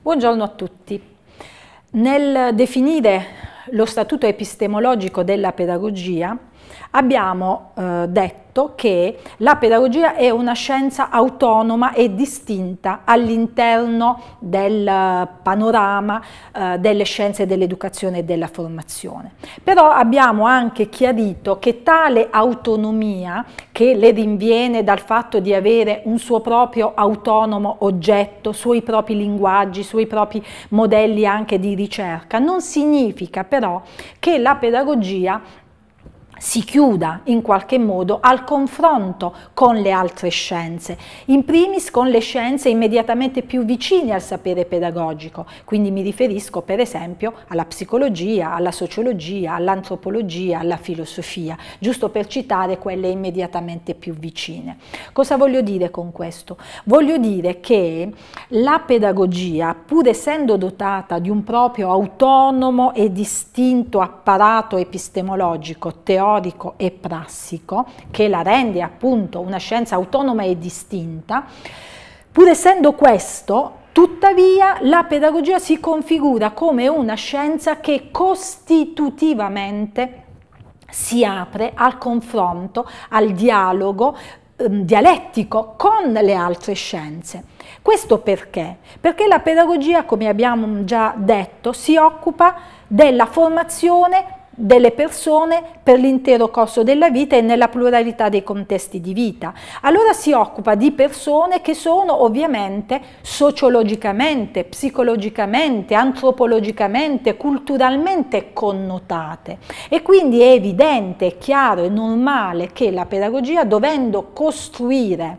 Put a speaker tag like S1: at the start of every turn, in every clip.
S1: Buongiorno a tutti. Nel definire lo statuto epistemologico della pedagogia, Abbiamo eh, detto che la pedagogia è una scienza autonoma e distinta all'interno del eh, panorama eh, delle scienze dell'educazione e della formazione. Però abbiamo anche chiarito che tale autonomia che le rinviene dal fatto di avere un suo proprio autonomo oggetto, sui propri linguaggi, sui propri modelli anche di ricerca, non significa però che la pedagogia si chiuda in qualche modo al confronto con le altre scienze, in primis con le scienze immediatamente più vicine al sapere pedagogico, quindi mi riferisco per esempio alla psicologia, alla sociologia, all'antropologia, alla filosofia, giusto per citare quelle immediatamente più vicine. Cosa voglio dire con questo? Voglio dire che la pedagogia, pur essendo dotata di un proprio autonomo e distinto apparato epistemologico, teologico, teorico e prassico che la rende appunto una scienza autonoma e distinta, pur essendo questo Tuttavia la pedagogia si configura come una scienza che costitutivamente si apre al confronto, al dialogo ehm, dialettico con le altre scienze. Questo perché? Perché la pedagogia, come abbiamo già detto, si occupa della formazione delle persone per l'intero corso della vita e nella pluralità dei contesti di vita. Allora si occupa di persone che sono ovviamente sociologicamente, psicologicamente, antropologicamente, culturalmente connotate e quindi è evidente, chiaro e normale che la pedagogia dovendo costruire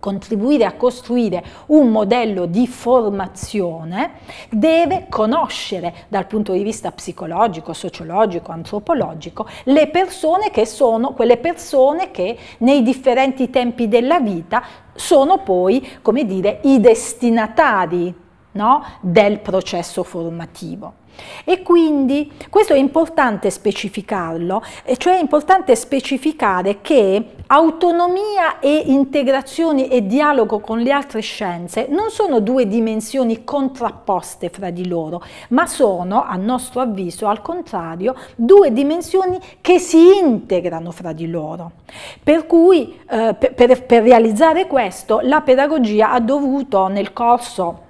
S1: contribuire a costruire un modello di formazione, deve conoscere dal punto di vista psicologico, sociologico, antropologico, le persone che sono quelle persone che nei differenti tempi della vita sono poi, come dire, i destinatari no, del processo formativo. E quindi questo è importante specificarlo, cioè è importante specificare che autonomia e integrazione e dialogo con le altre scienze non sono due dimensioni contrapposte fra di loro, ma sono, a nostro avviso, al contrario, due dimensioni che si integrano fra di loro. Per cui, eh, per, per, realizzare questo, la pedagogia ha dovuto nel corso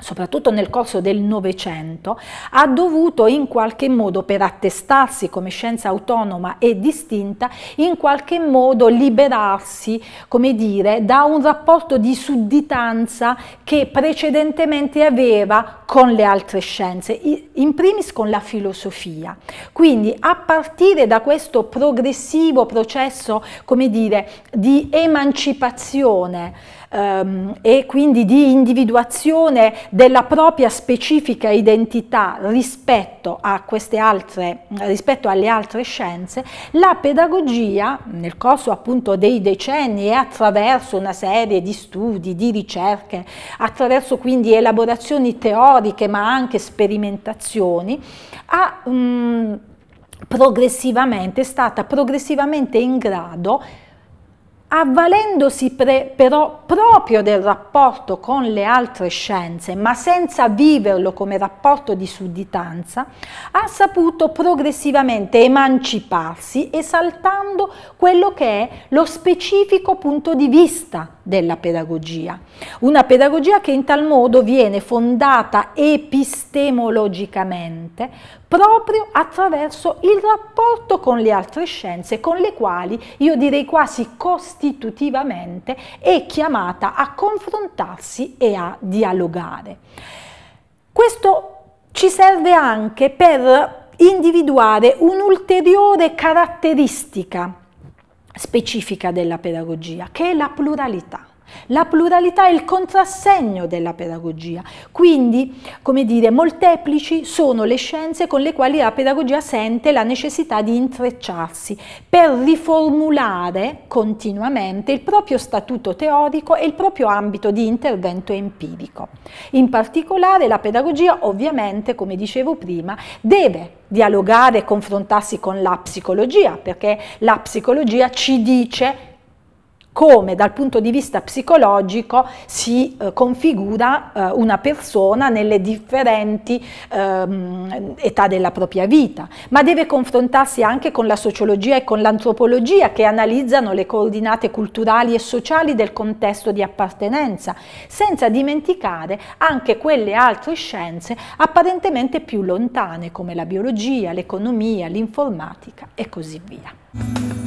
S1: soprattutto nel corso del Novecento, ha dovuto in qualche modo, per attestarsi come scienza autonoma e distinta, in qualche modo liberarsi, come dire, da un rapporto di sudditanza che precedentemente aveva con le altre scienze, in primis con la filosofia. Quindi a partire da questo progressivo processo, come dire, di emancipazione ehm, e quindi di individuazione della propria specifica identità rispetto, a queste altre, rispetto alle altre scienze, la pedagogia nel corso appunto dei decenni e attraverso una serie di studi, di ricerche, attraverso quindi elaborazioni teoriche, teoriche ma anche sperimentazioni, ha, mh, progressivamente, è stata progressivamente in grado avvalendosi pre, però proprio del rapporto con le altre scienze, ma senza viverlo come rapporto di sudditanza, ha saputo progressivamente emanciparsi esaltando quello che è lo specifico punto di vista della pedagogia. Una pedagogia che in tal modo viene fondata epistemologicamente proprio attraverso il rapporto con le altre scienze con le quali io direi quasi costitutivamente è chiamata a confrontarsi e a dialogare. Questo ci serve anche per individuare un'ulteriore caratteristica specifica della pedagogia, che è la pluralità. La pluralità è il contrassegno della pedagogia, quindi, come dire, molteplici sono le scienze con le quali la pedagogia sente la necessità di intrecciarsi per riformulare continuamente il proprio statuto teorico e il proprio ambito di intervento empirico. In particolare la pedagogia ovviamente, come dicevo prima, deve dialogare e confrontarsi con la psicologia, perché la psicologia ci dice come dal punto di vista psicologico si eh, configura eh, una persona nelle differenti ehm, età della propria vita, ma deve confrontarsi anche con la sociologia e con l'antropologia che analizzano le coordinate culturali e sociali del contesto di appartenenza, senza dimenticare anche quelle altre scienze apparentemente più lontane come la biologia, l'economia, l'informatica e così via.